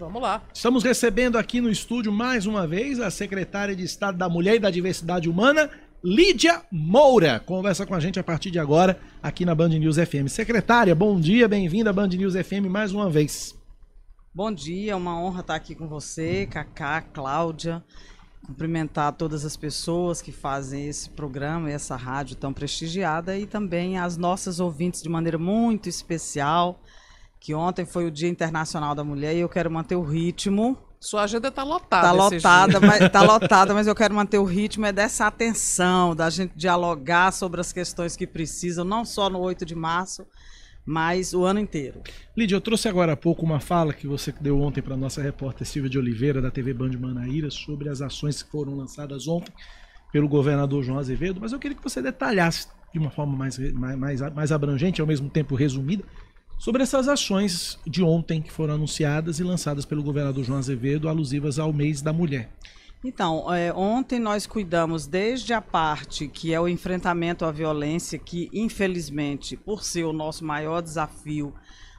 Vamos lá. Estamos recebendo aqui no estúdio mais uma vez a secretária de Estado da Mulher e da Diversidade Humana, Lídia Moura. Conversa com a gente a partir de agora aqui na Band News FM. Secretária, bom dia, bem-vinda à Band News FM mais uma vez. Bom dia, é uma honra estar aqui com você, Cacá, Cláudia. Cumprimentar todas as pessoas que fazem esse programa e essa rádio tão prestigiada e também as nossas ouvintes de maneira muito especial que ontem foi o Dia Internacional da Mulher e eu quero manter o ritmo. Sua agenda está lotada. Está lotada, mas, tá lotada, mas eu quero manter o ritmo é dessa atenção, da gente dialogar sobre as questões que precisam, não só no 8 de março, mas o ano inteiro. Lídia, eu trouxe agora há pouco uma fala que você deu ontem para a nossa repórter Silvia de Oliveira, da TV Band Manaíra, sobre as ações que foram lançadas ontem pelo governador João Azevedo, mas eu queria que você detalhasse de uma forma mais, mais, mais abrangente, ao mesmo tempo resumida, sobre essas ações de ontem que foram anunciadas e lançadas pelo governador João Azevedo, alusivas ao mês da mulher. Então, é, ontem nós cuidamos desde a parte que é o enfrentamento à violência, que infelizmente, por ser o nosso maior desafio,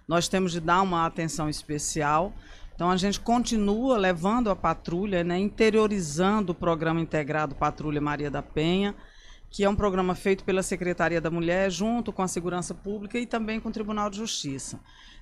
nós temos de dar uma atenção especial. Então a gente continua levando a patrulha, né, interiorizando o programa integrado Patrulha Maria da Penha que é um programa feito pela Secretaria da Mulher, junto com a Segurança Pública e também com o Tribunal de Justiça.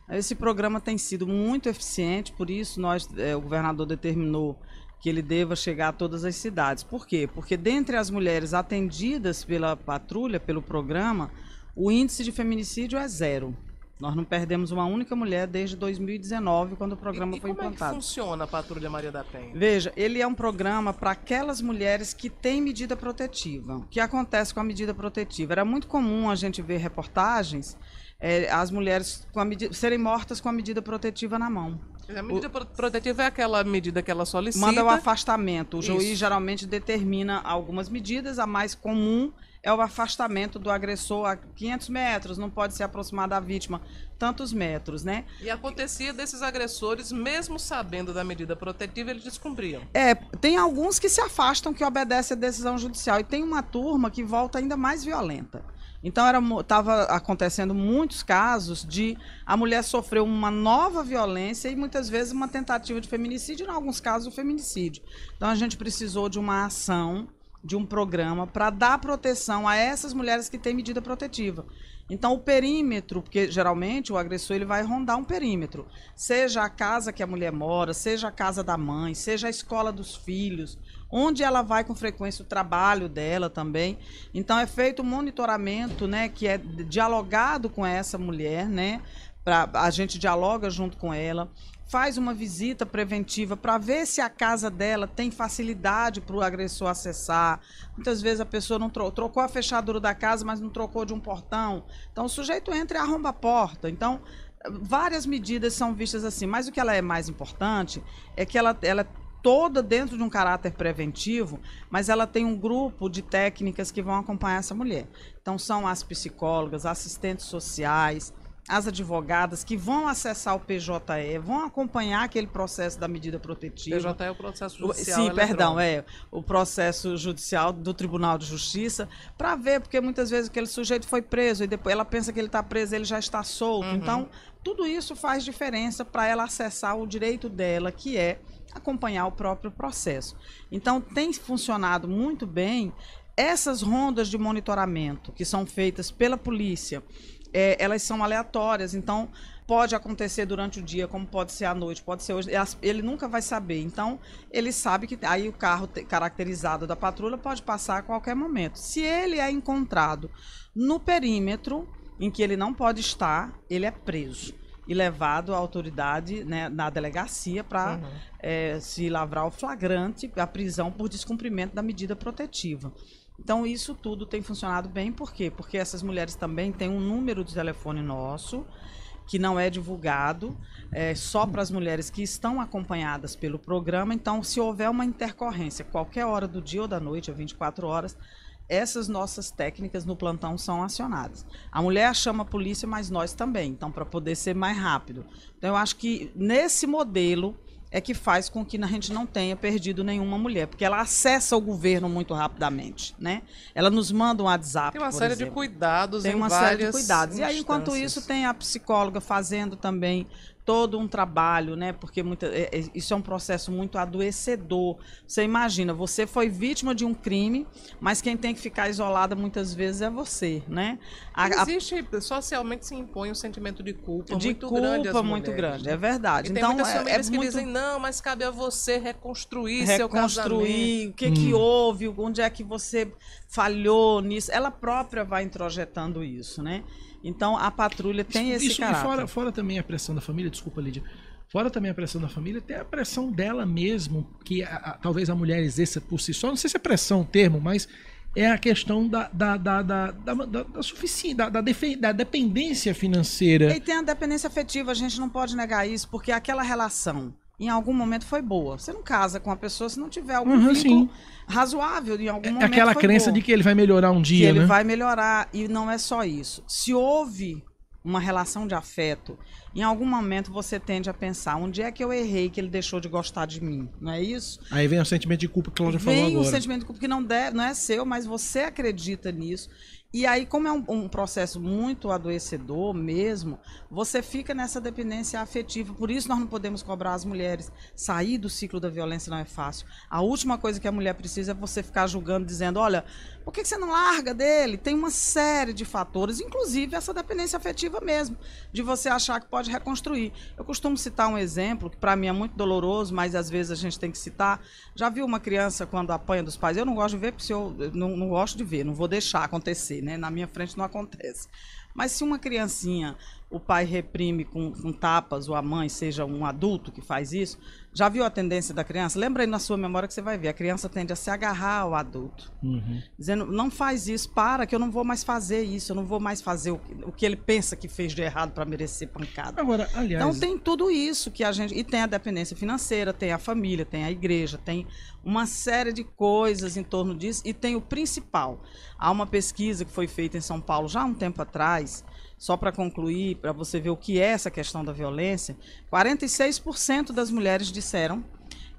Esse programa tem sido muito eficiente, por isso nós, é, o governador determinou que ele deva chegar a todas as cidades. Por quê? Porque dentre as mulheres atendidas pela patrulha, pelo programa, o índice de feminicídio é zero. Nós não perdemos uma única mulher desde 2019, quando o programa e, e foi como implantado. Como é que funciona a Patrulha Maria da Penha? Veja, ele é um programa para aquelas mulheres que têm medida protetiva. O que acontece com a medida protetiva? Era muito comum a gente ver reportagens é, as mulheres medida, serem mortas com a medida protetiva na mão. A medida o, protetiva é aquela medida que ela solicita. Manda o afastamento. O juiz geralmente determina algumas medidas. A mais comum é o afastamento do agressor a 500 metros, não pode se aproximar da vítima tantos metros, né? E acontecia desses agressores, mesmo sabendo da medida protetiva, eles descumpriam. É, tem alguns que se afastam, que obedecem a decisão judicial, e tem uma turma que volta ainda mais violenta. Então estava acontecendo muitos casos de a mulher sofreu uma nova violência e muitas vezes uma tentativa de feminicídio, em alguns casos o feminicídio. Então a gente precisou de uma ação de um programa para dar proteção a essas mulheres que têm medida protetiva. Então, o perímetro, porque geralmente o agressor ele vai rondar um perímetro, seja a casa que a mulher mora, seja a casa da mãe, seja a escola dos filhos, onde ela vai com frequência, o trabalho dela também. Então, é feito um monitoramento, né, que é dialogado com essa mulher, né, a gente dialoga junto com ela, faz uma visita preventiva para ver se a casa dela tem facilidade para o agressor acessar. Muitas vezes a pessoa não trocou, trocou a fechadura da casa, mas não trocou de um portão. Então o sujeito entra e arromba a porta. Então várias medidas são vistas assim, mas o que ela é mais importante é que ela, ela é toda dentro de um caráter preventivo, mas ela tem um grupo de técnicas que vão acompanhar essa mulher. Então são as psicólogas, assistentes sociais, as advogadas que vão acessar o PJE, vão acompanhar aquele processo da medida protetiva. PJE é o processo judicial. Sim, eletrônico. perdão, é o processo judicial do Tribunal de Justiça, para ver, porque muitas vezes aquele sujeito foi preso e depois ela pensa que ele está preso, ele já está solto. Uhum. Então, tudo isso faz diferença para ela acessar o direito dela, que é acompanhar o próprio processo. Então, tem funcionado muito bem essas rondas de monitoramento que são feitas pela polícia é, elas são aleatórias. Então, pode acontecer durante o dia, como pode ser à noite, pode ser hoje. Ele nunca vai saber. Então, ele sabe que aí o carro caracterizado da patrulha pode passar a qualquer momento. Se ele é encontrado no perímetro em que ele não pode estar, ele é preso e levado à autoridade né, na delegacia para uhum. é, se lavrar o flagrante, a prisão por descumprimento da medida protetiva. Então, isso tudo tem funcionado bem, por quê? Porque essas mulheres também têm um número de telefone nosso, que não é divulgado, é só para as mulheres que estão acompanhadas pelo programa. Então, se houver uma intercorrência, qualquer hora do dia ou da noite, a 24 horas, essas nossas técnicas no plantão são acionadas. A mulher chama a polícia, mas nós também, então, para poder ser mais rápido. Então, eu acho que nesse modelo é que faz com que a gente não tenha perdido nenhuma mulher, porque ela acessa o governo muito rapidamente, né? Ela nos manda um WhatsApp. Tem uma série exemplo. de cuidados, tem uma série de cuidados. E aí, enquanto isso, tem a psicóloga fazendo também todo um trabalho, né? Porque muita, é, é, isso é um processo muito adoecedor. Você imagina, você foi vítima de um crime, mas quem tem que ficar isolada muitas vezes é você, né? A, Existe, socialmente se impõe um sentimento de culpa de muito culpa grande. culpa muito grande, é verdade. E então, tem é, é que muito... dizem, não, mas cabe a você reconstruir, reconstruir seu casamento. Reconstruir, o que, hum. que houve, onde é que você falhou nisso. Ela própria vai introjetando isso, né? Então a patrulha tem isso, esse isso, caráter. Fora, fora também a pressão da família, desculpa, Lídia. Fora também a pressão da família, tem a pressão dela mesmo, que a, a, talvez a mulher exerça por si só. Não sei se é pressão o termo, mas é a questão da, da, da, da, da, da, da da, da, defe, da, dependência financeira. E tem a dependência afetiva, a gente não pode negar isso, porque é aquela relação em algum momento foi boa. Você não casa com a pessoa se não tiver algum uhum, vínculo razoável em algum é, momento. Aquela crença boa. de que ele vai melhorar um dia, que ele né? vai melhorar e não é só isso. Se houve uma relação de afeto, em algum momento você tende a pensar onde é que eu errei que ele deixou de gostar de mim, não é isso? Aí vem o sentimento de culpa que a Cláudia falou agora. Vem o sentimento de culpa que não deve, não é seu, mas você acredita nisso. E aí, como é um, um, processo muito adoecedor mesmo, você fica nessa dependência afetiva. Por isso, nós não podemos cobrar as mulheres. Sair do ciclo da violência não é fácil. A última coisa que a mulher precisa é você ficar julgando, dizendo: olha, por que você não larga dele? Tem uma série de fatores, inclusive essa dependência afetiva mesmo, de você achar que pode reconstruir. Eu costumo citar um exemplo que, para mim, é muito doloroso, mas às vezes a gente tem que citar. Já viu uma criança quando apanha dos pais? Eu não gosto de ver, porque eu não, não gosto de ver, não vou deixar acontecer né? Na minha frente não acontece. Mas se uma criancinha o pai reprime com, com, tapas, ou a mãe, seja um adulto que faz isso, já viu a tendência da criança? Lembra aí na sua memória que você vai ver, a criança tende a se agarrar ao adulto, uhum. dizendo, não faz isso, para que eu não vou mais fazer isso, eu não vou mais fazer o, o que ele pensa que fez de errado para merecer pancada. Agora, aliás... Então tem tudo isso que a gente... E tem a dependência financeira, tem a família, tem a igreja, tem uma série de coisas em torno disso, e tem o principal. Há uma pesquisa que foi feita em São Paulo já há um tempo atrás, só para concluir, para você ver o que é essa questão da violência, 46% das mulheres disseram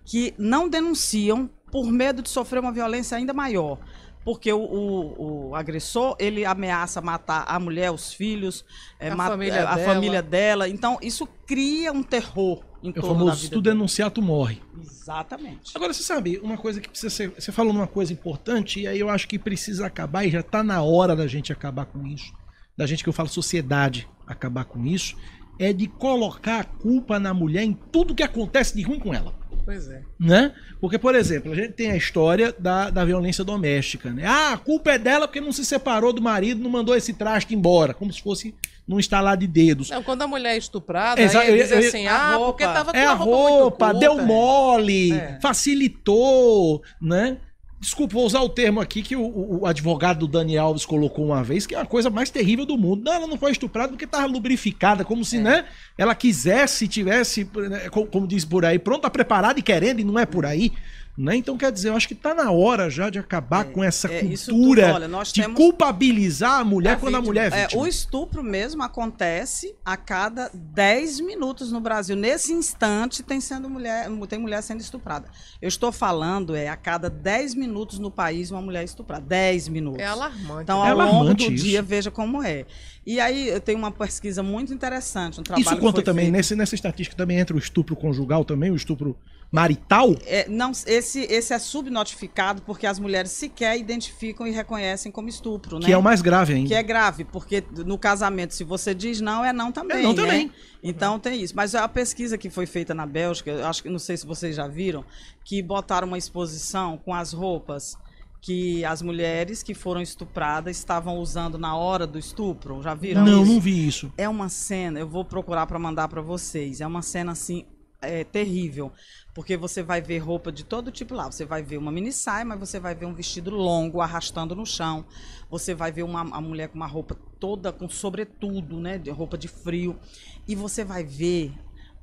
que não denunciam por medo de sofrer uma violência ainda maior porque o, o, o, agressor ele ameaça matar a mulher, os filhos, é, a, família, é, a dela. família dela. Então isso cria um terror em Eu é torno famoso, se tu denunciar, tu morre. Exatamente. Agora você sabe uma coisa que precisa ser, você falou uma coisa importante e aí eu acho que precisa acabar e já está na hora da gente acabar com isso da gente que eu falo sociedade acabar com isso, é de colocar a culpa na mulher em tudo que acontece de ruim com ela. Pois é. Né? Porque, por exemplo, a gente tem a história da, da violência doméstica. Né? Ah, a culpa é dela porque não se separou do marido, não mandou esse traste embora. Como se fosse num estalar de dedos. Não, quando a mulher é estuprada, Exa ele diz assim, ah, roupa, porque tava com é a roupa, roupa curta, deu mole, é. facilitou, né? Desculpa, vou usar o termo aqui que o, o, advogado do Dani Alves colocou uma vez, que é a coisa mais terrível do mundo. Não, ela não foi estuprada porque estava lubrificada, como se, é. né, ela quisesse, tivesse, né, como, como diz por aí, pronta, preparada e querendo, e não é por aí. Né? Então, quer dizer, eu acho que está na hora já de acabar é, com essa é, cultura tudo, olha, de culpabilizar a mulher é a quando vítima. a mulher é, é vítima. É, o estupro mesmo acontece a cada 10 minutos no Brasil. Nesse instante, tem, sendo mulher, tem mulher sendo estuprada. Eu estou falando, é a cada 10 minutos no país, uma mulher é estuprada. 10 minutos. É alarmante. Então, né? ao é longo do isso. dia, veja como é. E aí, eu tenho uma pesquisa muito interessante, um trabalho Isso conta também, nesse, nessa estatística também entra o estupro conjugal também, o estupro marital? É, não, esse, esse é subnotificado porque as mulheres sequer identificam e reconhecem como estupro, né? Que é o mais grave ainda. Que é grave, porque no casamento, se você diz não, é não também. É não né? também. Então tem isso. Mas a pesquisa que foi feita na Bélgica, acho que não sei se vocês já viram, que botaram uma exposição com as roupas que as mulheres que foram estupradas estavam usando na hora do estupro. Já viram? Não, isso? não vi isso. É uma cena, eu vou procurar para mandar para vocês. É uma cena assim é, terrível. Porque você vai ver roupa de todo tipo lá. Você vai ver uma mini saia, mas você vai ver um vestido longo arrastando no chão. Você vai ver uma, uma mulher com uma roupa toda com sobretudo, né? De roupa de frio. E você vai ver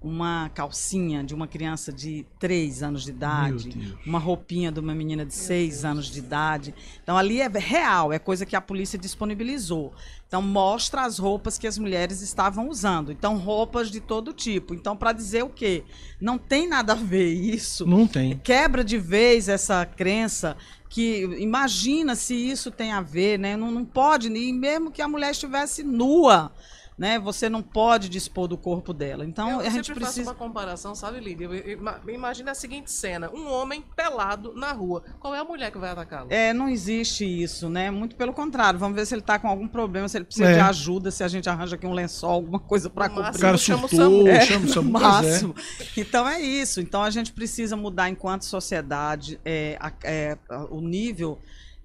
uma calcinha de uma criança de 3 anos de idade, uma roupinha de uma menina de 6 anos de idade. Então ali é real, é coisa que a polícia disponibilizou. Então mostra as roupas que as mulheres estavam usando. Então roupas de todo tipo. Então para dizer o quê? Não tem nada a ver isso. Não tem. Quebra de vez essa crença que imagina se isso tem a ver, né? Não, não pode, nem mesmo que a mulher estivesse nua né? Você não pode dispor do corpo dela. Então eu a gente precisa. Faço uma comparação, sabe, Lídia? Imagina a seguinte cena: um homem pelado na rua. Qual é a mulher que vai atacá-lo? É, não existe isso, né? Muito pelo contrário. Vamos ver se ele está com algum problema, se ele precisa é. de ajuda, se a gente arranja aqui um lençol, alguma coisa para cobrir. O cara chama o é, chama o é, Samu, é. máximo. É. Então é isso. Então a gente precisa mudar enquanto sociedade é, é o nível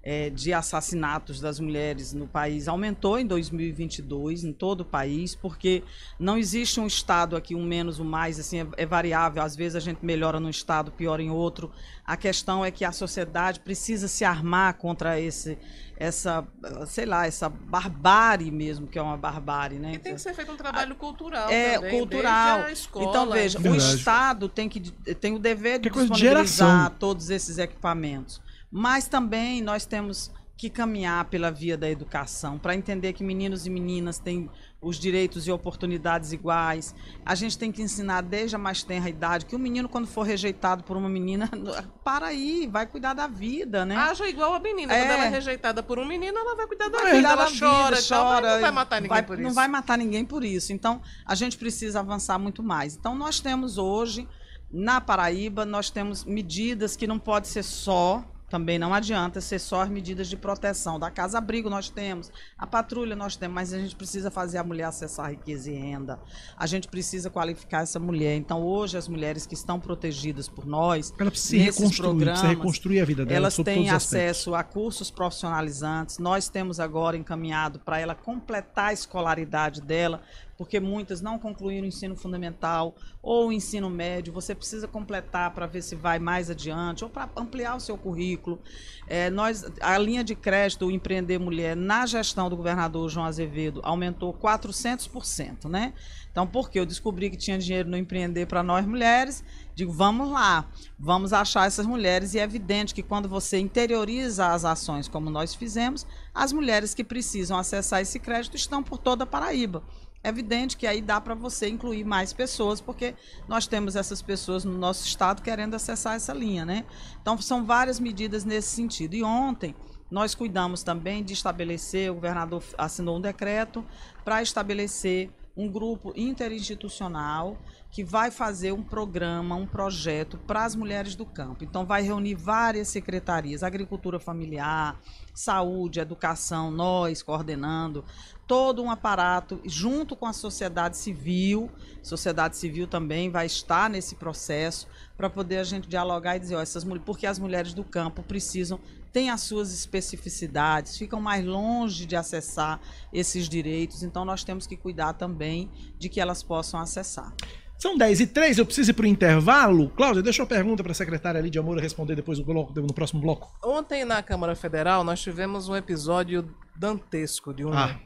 é, de assassinatos das mulheres no país aumentou em 2022 em todo o país, porque não existe um estado aqui, um menos, um mais, assim, é, é variável. Às vezes a gente melhora num estado, piora em outro. A questão é que a sociedade precisa se armar contra esse, essa, sei lá, essa barbárie mesmo, que é uma barbárie, né? E tem que ser feito um trabalho cultural é, também, cultural. Escola, então, veja, é o Estado tem, que, tem o dever de que disponibilizar de todos esses equipamentos. Mas também nós temos que caminhar pela via da educação para entender que meninos e meninas têm os direitos e oportunidades iguais. A gente tem que ensinar desde a mais tenra idade que o menino, quando for rejeitado por uma menina, para aí, vai cuidar da vida, né? Haja igual a menina. É. Quando ela é rejeitada por um menino, ela vai cuidar da vai vida. Ela da chora, vida, chora. não vai matar ninguém vai, por isso. Não vai matar ninguém por isso. Então, a gente precisa avançar muito mais. Então, nós temos hoje, na Paraíba, nós temos medidas que não pode ser só também não adianta ser só as medidas de proteção. Da casa abrigo nós temos, a patrulha nós temos, mas a gente precisa fazer a mulher acessar riqueza e renda. A gente precisa qualificar essa mulher. Então, hoje, as mulheres que estão protegidas por nós, ela precisa nesses programas, precisa reconstruir a vida dela. Elas têm acesso a cursos profissionalizantes. Nós temos agora encaminhado para ela completar a escolaridade dela porque muitas não concluíram o ensino fundamental ou o ensino médio. Você precisa completar para ver se vai mais adiante ou para ampliar o seu currículo. É, nós, a linha de crédito Empreender Mulher na gestão do governador João Azevedo aumentou 400%, né? Então, porque eu descobri que tinha dinheiro no empreender para nós mulheres, digo, vamos lá, vamos achar essas mulheres. E é evidente que quando você interioriza as ações como nós fizemos, as mulheres que precisam acessar esse crédito estão por toda a Paraíba evidente que aí dá para você incluir mais pessoas, porque nós temos essas pessoas no nosso estado querendo acessar essa linha, né? Então são várias medidas nesse sentido. E ontem nós cuidamos também de estabelecer, o governador assinou um decreto para estabelecer um grupo interinstitucional que vai fazer um programa, um projeto para as mulheres do campo. Então, vai reunir várias secretarias, agricultura familiar, saúde, educação, nós coordenando, todo um aparato junto com a sociedade civil. Sociedade civil também vai estar nesse processo para poder a gente dialogar e dizer, ó, essas mulheres, porque as mulheres do campo precisam têm as suas especificidades, ficam mais longe de acessar esses direitos, então nós temos que cuidar também de que elas possam acessar. São 10 e 3, eu preciso ir para o intervalo. Cláudia, deixa uma pergunta para a secretária de Moura responder depois no próximo bloco. Ontem na Câmara Federal nós tivemos um episódio dantesco de um, ah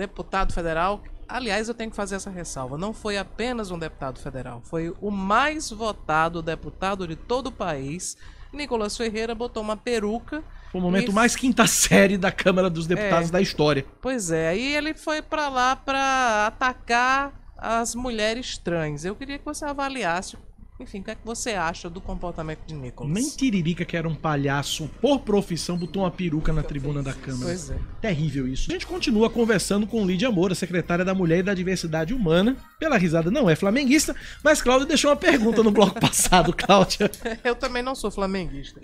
deputado federal. Aliás, eu tenho que fazer essa ressalva: não foi apenas um deputado federal, foi o mais votado deputado de todo o país. Nicolas Ferreira botou uma peruca. Foi o momento e... mais quinta série da Câmara dos é. Deputados é, da história. Pois é, e ele foi para lá para atacar as mulheres trans. Eu queria que você avaliasse enfim, o que é que você acha do comportamento de Nicholas? Nem Tiririca, que era um palhaço por profissão, botou uma peruca na tribuna da Câmara. Pois é. Terrível isso. A gente continua conversando com Lídia Moura, secretária da Mulher e da Diversidade Humana. Pela risada, não é flamenguista, mas Cláudia deixou uma pergunta no bloco passado, Cláudia. Eu também não sou flamenguista.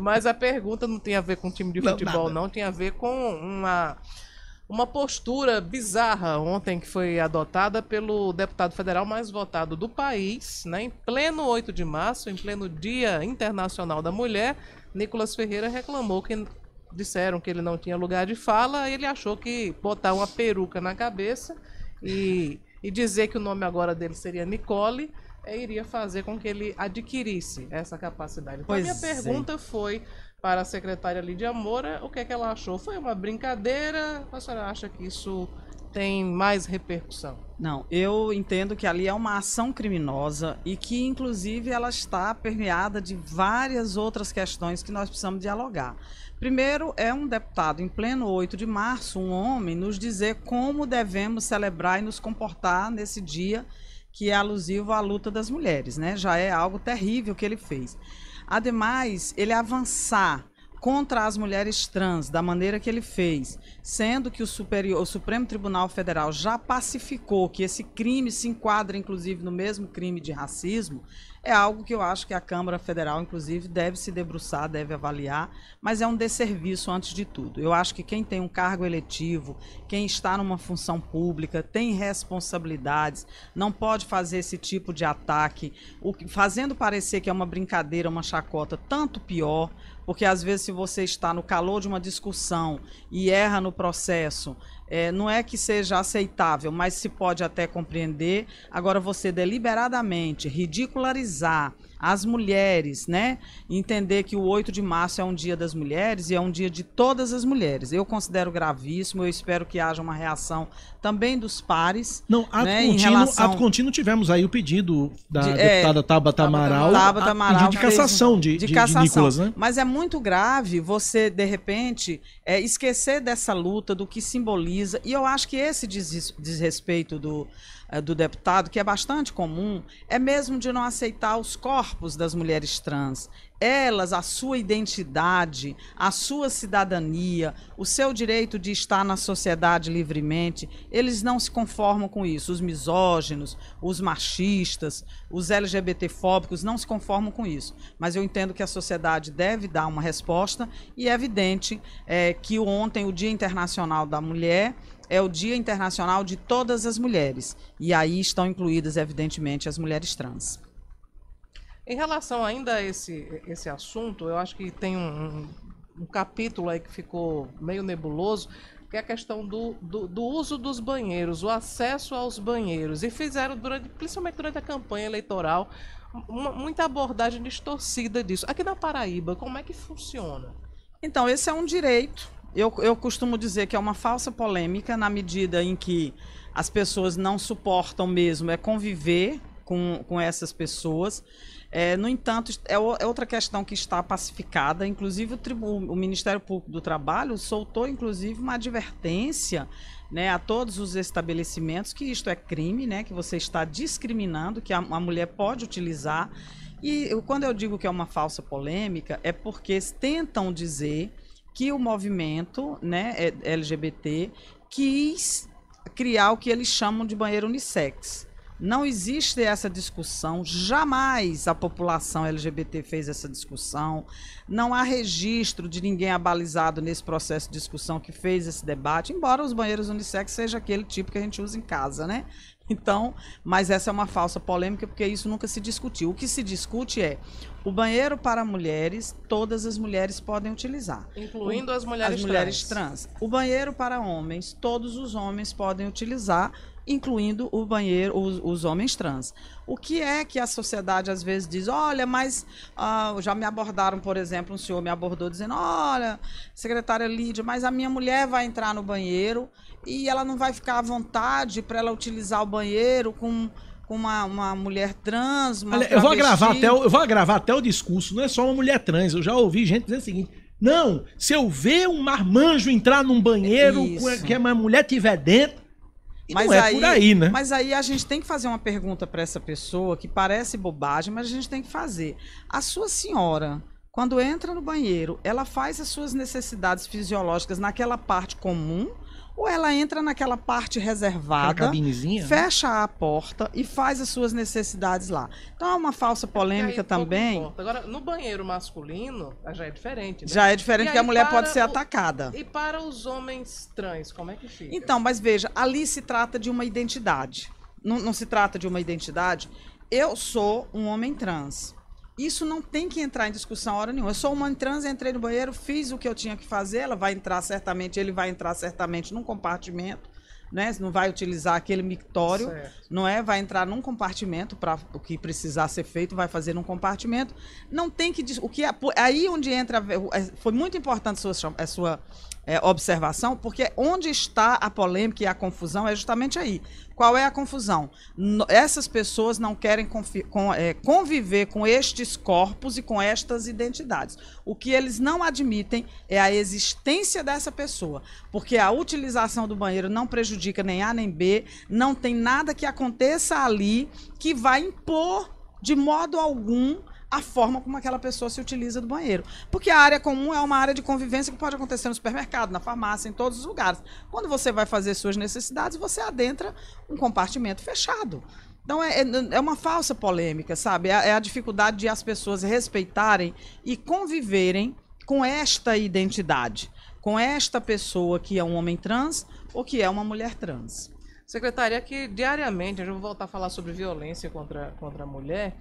Mas a pergunta não tem a ver com time de futebol, não. não. Tem a ver com uma uma postura bizarra ontem que foi adotada pelo deputado federal mais votado do país, né? em pleno 8 de março, em pleno Dia Internacional da Mulher, Nicolas Ferreira reclamou que disseram que ele não tinha lugar de fala, ele achou que botar uma peruca na cabeça e, e dizer que o nome agora dele seria Nicole é, iria fazer com que ele adquirisse essa capacidade. Então, a minha é. pergunta foi para a secretária Lídia Moura. O que, é que ela achou? Foi uma brincadeira? A senhora acha que isso tem mais repercussão? Não, eu entendo que ali é uma ação criminosa e que, inclusive, ela está permeada de várias outras questões que nós precisamos dialogar. Primeiro, é um deputado, em pleno 8 de março, um homem, nos dizer como devemos celebrar e nos comportar nesse dia que é alusivo à luta das mulheres, né? Já é algo terrível que ele fez. Ademais, ele avançar contra as mulheres trans da maneira que ele fez, sendo que o, superior, o Supremo Tribunal Federal já pacificou que esse crime se enquadra, inclusive, no mesmo crime de racismo, é algo que eu acho que a Câmara Federal, inclusive, deve se debruçar, deve avaliar, mas é um desserviço antes de tudo. Eu acho que quem tem um cargo eletivo, quem está numa função pública, tem responsabilidades, não pode fazer esse tipo de ataque, o, fazendo parecer que é uma brincadeira, uma chacota, tanto pior, porque às vezes, se você está no calor de uma discussão e erra no processo, é, não é que seja aceitável, mas se pode até compreender. Agora, você deliberadamente ridicularizar as mulheres, né? Entender que o 8 de março é um dia das mulheres e é um dia de todas as mulheres. Eu considero gravíssimo, eu espero que haja uma reação também dos pares. Não, né, ato, né, contínuo, relação... ato contínuo tivemos aí o pedido da de, é, deputada é, Tabata Amaral, Tabata Amaral de cassação de, de, de, cassação. de Nicolas, né? Mas é muito grave você, de repente, é, esquecer dessa luta, do que simboliza. E eu acho que esse desrespeito do, é, do deputado, que é bastante comum, é mesmo de não aceitar os corpos corpos das mulheres trans, elas, a sua identidade, a sua cidadania, o seu direito de estar na sociedade livremente, eles não se conformam com isso. Os misóginos, os machistas, os LGBTfóbicos não se conformam com isso. Mas eu entendo que a sociedade deve dar uma resposta e é evidente é, que ontem, o Dia Internacional da Mulher, é o Dia Internacional de todas as mulheres. E aí estão incluídas, evidentemente, as mulheres trans. Em relação ainda a esse, esse assunto, eu acho que tem um, um capítulo aí que ficou meio nebuloso, que é a questão do, do, do, uso dos banheiros, o acesso aos banheiros. E fizeram, durante, principalmente durante a campanha eleitoral, uma, muita abordagem distorcida disso. Aqui na Paraíba, como é que funciona? Então, esse é um direito. Eu, eu costumo dizer que é uma falsa polêmica, na medida em que as pessoas não suportam mesmo é conviver com, com essas pessoas. É, no entanto, é, o, é, outra questão que está pacificada. Inclusive, o, tribu, o Ministério Público do Trabalho soltou, inclusive, uma advertência né, a todos os estabelecimentos que isto é crime, né, que você está discriminando, que a, a mulher pode utilizar. E eu, quando eu digo que é uma falsa polêmica, é porque tentam dizer que o movimento né, é, é LGBT quis criar o que eles chamam de banheiro unissex. Não existe essa discussão, jamais a população LGBT fez essa discussão. Não há registro de ninguém abalizado nesse processo de discussão que fez esse debate, embora os banheiros unissex seja aquele tipo que a gente usa em casa, né? Então, mas essa é uma falsa polêmica porque isso nunca se discutiu. O que se discute é o banheiro para mulheres, todas as mulheres podem utilizar, incluindo as mulheres, as mulheres trans. O banheiro para homens, todos os homens podem utilizar incluindo o banheiro, os, os, homens trans. O que é que a sociedade às vezes diz? Olha, mas ah, já me abordaram, por exemplo, um senhor me abordou dizendo: Olha, secretária Lídia, mas a minha mulher vai entrar no banheiro e ela não vai ficar à vontade para ela utilizar o banheiro com com uma, uma mulher trans, uma Olha, eu vou gravar até o, eu vou gravar até o discurso, não é só uma mulher trans, eu já ouvi gente dizendo o seguinte: "Não, se eu ver um marmanjo entrar num banheiro Isso. que a mulher tiver dentro, e mas é aí, aí, né? Mas aí a gente tem que fazer uma pergunta para essa pessoa que parece bobagem, mas a gente tem que fazer. A sua senhora, quando entra no banheiro, ela faz as suas necessidades fisiológicas naquela parte comum ou ela entra naquela parte reservada, fecha a porta e faz as suas necessidades lá. Então é uma falsa polêmica aí, também. Agora, no banheiro masculino, já é diferente. Né? Já é diferente, porque a mulher pode ser o... atacada. E para os homens trans, como é que fica? Então, mas veja, ali se trata de uma identidade. Não, não se trata de uma identidade. Eu sou um homem trans. Isso não tem que entrar em discussão hora nenhuma. Eu sou uma trans, entrei no banheiro, fiz o que eu tinha que fazer, ela vai entrar certamente, ele vai entrar certamente num compartimento, né? Não vai utilizar aquele mictório, certo. não é? Vai entrar num compartimento para o que precisar ser feito, vai fazer num compartimento. Não tem que o que aí onde entra é, foi muito importante a sua a é sua é, observação, porque onde está a polêmica e a confusão é justamente aí. Qual é a confusão? N essas pessoas não querem com, é, conviver com estes corpos e com estas identidades. O que eles não admitem é a existência dessa pessoa, porque a utilização do banheiro não prejudica nem A nem B, não tem nada que aconteça ali que vai impor de modo algum a forma como aquela pessoa se utiliza do banheiro. Porque a área comum é uma área de convivência que pode acontecer no supermercado, na farmácia, em todos os lugares. Quando você vai fazer suas necessidades, você adentra um compartimento fechado. Então é, é, é uma falsa polêmica, sabe? É, é a dificuldade de as pessoas respeitarem e conviverem com esta identidade, com esta pessoa que é um homem trans ou que é uma mulher trans. Secretaria que diariamente, eu vou voltar a falar sobre violência contra, contra a mulher,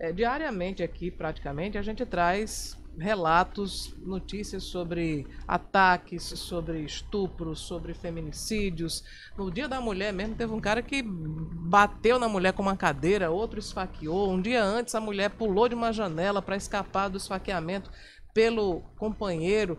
é, diariamente aqui, praticamente, a gente traz relatos, notícias sobre ataques, sobre estupros, sobre feminicídios. No dia da mulher mesmo teve um cara que bateu na mulher com uma cadeira, outro esfaqueou. Um dia antes a mulher pulou de uma janela para escapar do esfaqueamento pelo companheiro.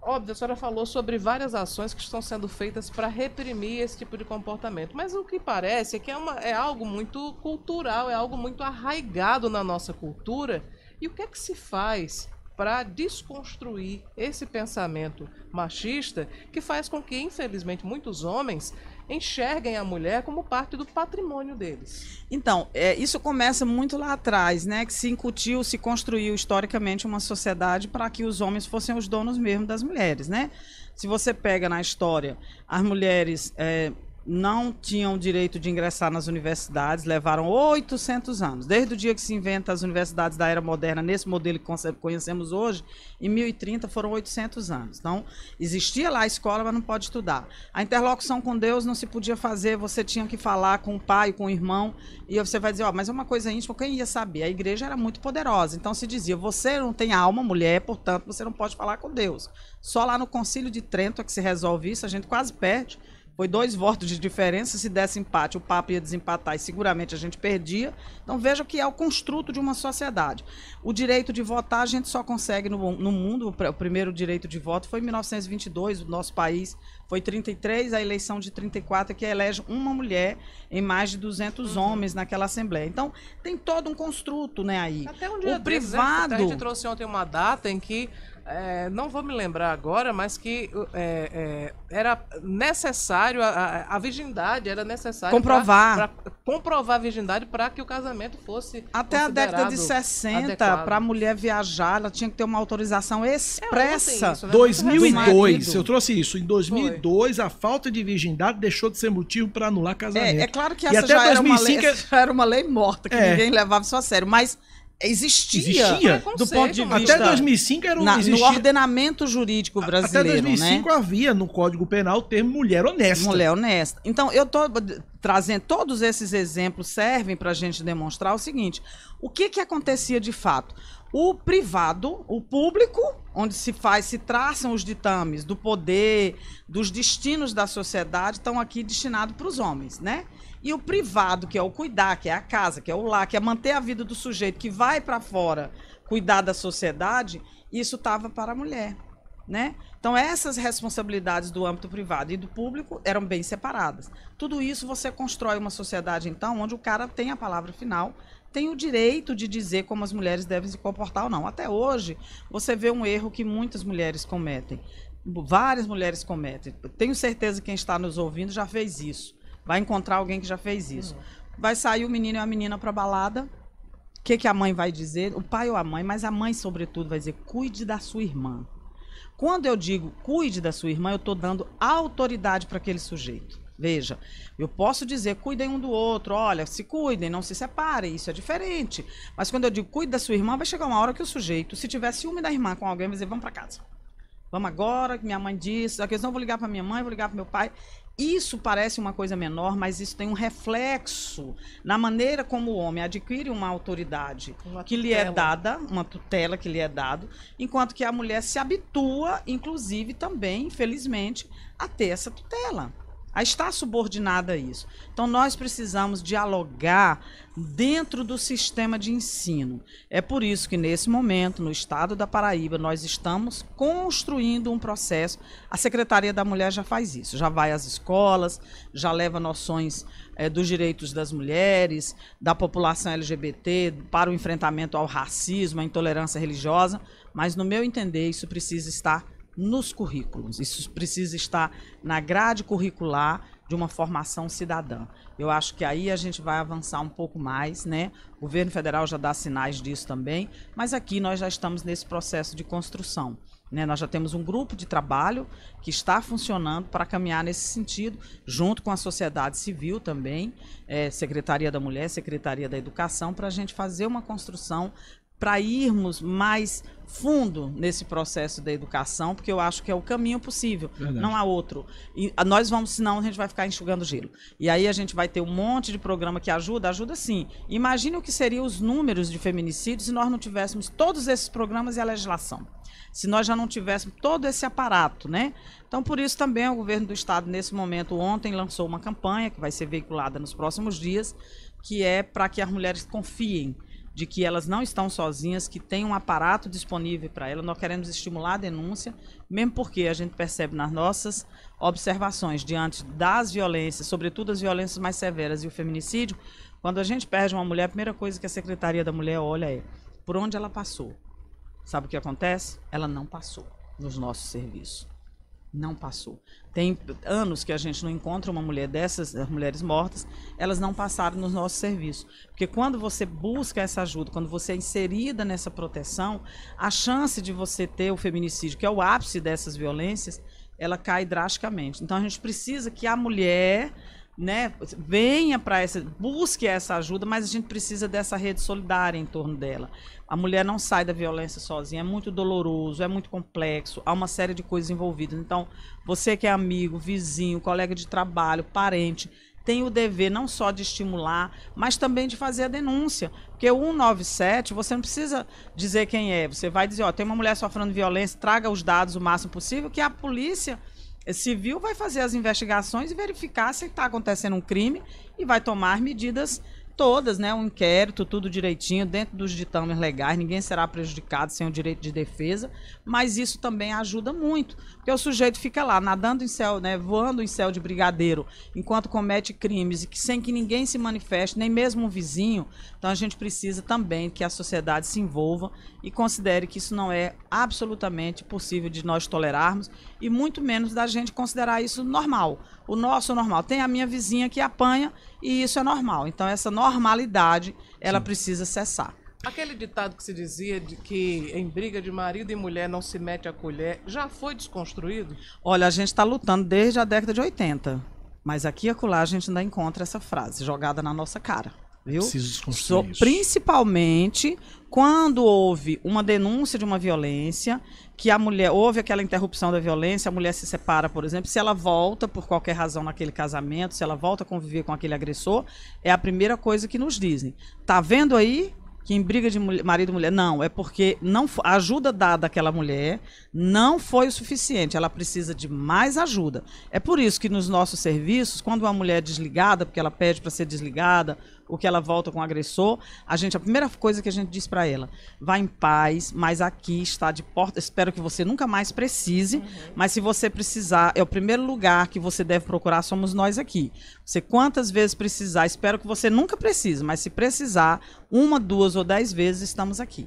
Óbvio, a senhora falou sobre várias ações que estão sendo feitas para reprimir esse tipo de comportamento, mas o que parece é que é, uma, é algo muito cultural, é algo muito arraigado na nossa cultura. E o que é que se faz para desconstruir esse pensamento machista que faz com que, infelizmente, muitos homens enxerguem a mulher como parte do patrimônio deles. Então, é, isso começa muito lá atrás, né? Que se incutiu, se construiu historicamente uma sociedade para que os homens fossem os donos mesmo das mulheres, né? Se você pega na história as mulheres é, não tinham direito de ingressar nas universidades, levaram 800 anos. Desde o dia que se inventa as universidades da era moderna, nesse modelo que conhecemos hoje, em 1030 foram 800 anos. Então, existia lá a escola, mas não pode estudar. A interlocução com Deus não se podia fazer, você tinha que falar com o pai, com o irmão, e você vai dizer, oh, mas é uma coisa íntima, quem ia saber? A igreja era muito poderosa, então se dizia, você não tem alma, mulher, portanto, você não pode falar com Deus. Só lá no concílio de Trento é que se resolve isso, a gente quase perde, foi dois votos de diferença. Se desse empate, o papo ia desempatar e seguramente a gente perdia. Então veja que é o construto de uma sociedade. O direito de votar a gente só consegue no, no mundo. O primeiro direito de voto foi em 1922, o nosso país foi 33, a eleição de 34 que elege uma mulher em mais de 200 uhum. homens naquela assembleia. Então tem todo um construto, né aí. Até um dia o privado. A gente trouxe ontem uma data em que é, não vou me lembrar agora, mas que é, é, era necessário, a, a, virgindade era necessária. Comprovar. Pra, pra comprovar a virgindade para que o casamento fosse. Até a década de 60, para a mulher viajar, ela tinha que ter uma autorização expressa. Isso, né? 2002, tá eu trouxe isso. Em 2002, Foi. a falta de virgindade deixou de ser motivo para anular é, é casamento. É, claro que essa, já, 2005, era lei, essa é já, era uma lei, morta, que ninguém levava isso a sério, mas existia. Existia? do ponto de vista... Até 2005 era um... Na, existia... No ordenamento jurídico brasileiro, Até 2005 né? havia no Código Penal o termo mulher honesta. Mulher honesta. Então, eu tô trazendo... Todos esses exemplos servem para a gente demonstrar o seguinte. O que que acontecia de fato? O privado, o público, onde se faz, se traçam os ditames do poder, dos destinos da sociedade, estão aqui destinados para os homens, né? E o privado, que é o cuidar, que é a casa, que é o lar, que é manter a vida do sujeito que vai para fora cuidar da sociedade, isso estava para a mulher. Né? Então, essas responsabilidades do âmbito privado e do público eram bem separadas. Tudo isso você constrói uma sociedade, então, onde o cara tem a palavra final, tem o direito de dizer como as mulheres devem se comportar ou não. Até hoje, você vê um erro que muitas mulheres cometem. Várias mulheres cometem. Tenho certeza que quem está nos ouvindo já fez isso. Vai encontrar alguém que já fez hum. isso. Vai sair o menino e a menina para balada. O que, que a mãe vai dizer? O pai ou a mãe, mas a mãe, sobretudo, vai dizer: cuide da sua irmã. Quando eu digo cuide da sua irmã, eu estou dando autoridade para aquele sujeito. Veja, eu posso dizer cuidem um do outro, olha, se cuidem, não se separem, isso é diferente. Mas quando eu digo cuide da sua irmã, vai chegar uma hora que o sujeito, se tiver ciúme da irmã com alguém, vai dizer vamos para casa. Vamos agora, que minha mãe disse, a questão eu vou ligar para minha mãe, vou ligar para meu pai. Isso parece uma coisa menor, mas isso tem um reflexo na maneira como o homem adquire uma autoridade uma que lhe é dada, uma tutela que lhe é dado, enquanto que a mulher se habitua, inclusive também, infelizmente, a ter essa tutela a estar subordinada a isso. Então, nós precisamos dialogar dentro do sistema de ensino. É por isso que, nesse momento, no estado da Paraíba, nós estamos construindo um processo. A Secretaria da Mulher já faz isso, já vai às escolas, já leva noções é, dos direitos das mulheres, da população LGBT, para o enfrentamento ao racismo, à intolerância religiosa. Mas, no meu entender, isso precisa estar nos currículos. Isso precisa estar na grade curricular de uma formação cidadã. Eu acho que aí a gente vai avançar um pouco mais, né? O governo federal já dá sinais disso também, mas aqui nós já estamos nesse processo de construção. Né, nós já temos um grupo de trabalho que está funcionando para caminhar nesse sentido, junto com a sociedade civil também, é, Secretaria da Mulher, Secretaria da Educação, para a gente fazer uma construção para irmos mais fundo nesse processo da educação, porque eu acho que é o caminho possível, Verdade. não há outro. E ah, nós vamos, senão a gente vai ficar enxugando gelo. E aí a gente vai ter um monte de programa que ajuda, ajuda sim. Imagine o que seriam os números de feminicídios se nós não tivéssemos todos esses programas e a legislação. Se nós já não tivéssemos todo esse aparato, né? Então, por isso também o governo do estado nesse momento ontem lançou uma campanha que vai ser veiculada nos próximos dias, que é para que as mulheres confiem de que elas não estão sozinhas, que tem um aparato disponível para elas. Nós queremos estimular a denúncia, mesmo porque a gente percebe nas nossas observações diante das violências, sobretudo as violências mais severas e o feminicídio, quando a gente perde uma mulher, a primeira coisa que a Secretaria da Mulher olha é por onde ela passou. Sabe o que acontece? Ela não passou nos nossos serviços. Não passou. Tem anos que a gente não encontra uma mulher dessas, mulheres mortas, elas não passaram nos nossos serviços Porque quando você busca essa ajuda, quando você é inserida nessa proteção, a chance de você ter o feminicídio, que é o ápice dessas violências, ela cai drasticamente. Então a gente precisa que a mulher né, venha para essa, busque essa ajuda, mas a gente precisa dessa rede solidária em torno dela. A mulher não sai da violência sozinha, é muito doloroso, é muito complexo, há uma série de coisas envolvidas. Então, você que é amigo, vizinho, colega de trabalho, parente, tem o dever não só de estimular, mas também de fazer a denúncia. Porque o 197, você não precisa dizer quem é. Você vai dizer, ó, tem uma mulher sofrendo violência, traga os dados o máximo possível, que a polícia civil vai fazer as investigações e verificar se está acontecendo um crime e vai tomar medidas todas, né? Um inquérito, tudo direitinho, dentro dos ditames legais, ninguém será prejudicado sem o direito de defesa, mas isso também ajuda muito, porque o sujeito fica lá nadando em céu, né? Voando em céu de brigadeiro, enquanto comete crimes e que sem que ninguém se manifeste, nem mesmo um vizinho. Então a gente precisa também que a sociedade se envolva e considere que isso não é absolutamente possível de nós tolerarmos e muito menos da gente considerar isso normal. O nosso é normal. Tem a minha vizinha que apanha e isso é normal. Então, essa normalidade, ela Sim. precisa cessar. Aquele ditado que se dizia de que em briga de marido e mulher não se mete a colher, já foi desconstruído? Olha, a gente está lutando desde a década de 80. Mas aqui e acolá a gente ainda encontra essa frase jogada na nossa cara viu? Preciso desconstruir so, isso. Principalmente quando houve uma denúncia de uma violência, que a mulher houve aquela interrupção da violência, a mulher se separa, por exemplo, se ela volta por qualquer razão naquele casamento, se ela volta a conviver com aquele agressor, é a primeira coisa que nos dizem. Tá vendo aí? que em briga de mulher, marido e mulher. Não, é porque não a ajuda dada àquela mulher não foi o suficiente. Ela precisa de mais ajuda. É por isso que nos nossos serviços, quando uma mulher é desligada, porque ela pede para ser desligada, o que ela volta com o agressor, a gente a primeira coisa que a gente diz para ela, vá em paz, mas aqui está de porta. Espero que você nunca mais precise, uhum. mas se você precisar, é o primeiro lugar que você deve procurar somos nós aqui. Você quantas vezes precisar, espero que você nunca precise, mas se precisar, uma, duas ou dez vezes estamos aqui.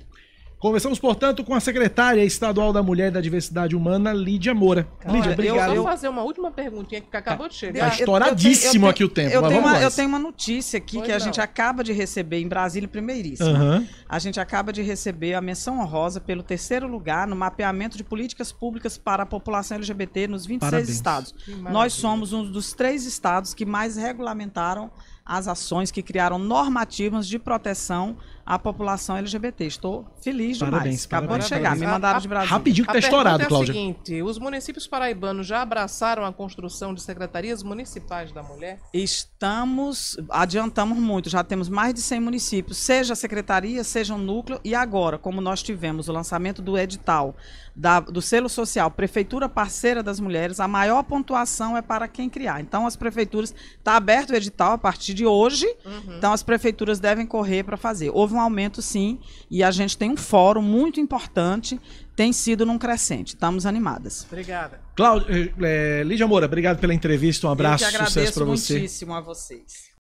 Conversamos, portanto, com a secretária estadual da Mulher e da Diversidade Humana, Lídia Moura. Cara, Lídia, obrigado. Eu vou fazer uma última perguntinha que acabou de chegar. Está tá estouradíssimo eu eu tenho, aqui o tempo, eu mas tenho, uma, eu tenho uma notícia aqui pois que a gente acaba de receber em Brasília, primeiríssima. Uhum. A gente acaba de receber a menção honrosa pelo terceiro lugar no mapeamento de políticas públicas para a população LGBT nos 26 Parabéns. estados. Nós somos um dos três estados que mais regulamentaram as ações que criaram normativas de proteção à população LGBT. Estou feliz demais. Parabéns, Acabou parabéns, de chegar, me mandaram de Brasília. Rapidinho que está estourado, Cláudia. É o seguinte, os municípios paraibanos já abraçaram a construção de secretarias municipais da mulher? Estamos, adiantamos muito, já temos mais de 100 municípios, seja secretaria, seja um núcleo, e agora, como nós tivemos o lançamento do edital da, do selo social Prefeitura Parceira das Mulheres, a maior pontuação é para quem criar. Então, as prefeituras. Está aberto o edital a partir de hoje, uhum. então as prefeituras devem correr para fazer. Houve um aumento, sim, e a gente tem um fórum muito importante, tem sido num crescente. Estamos animadas. Obrigada. Cláudio, é, Lídia Moura, obrigado pela entrevista. Um abraço, Eu que agradeço sucesso para você. Muitíssimo a vocês.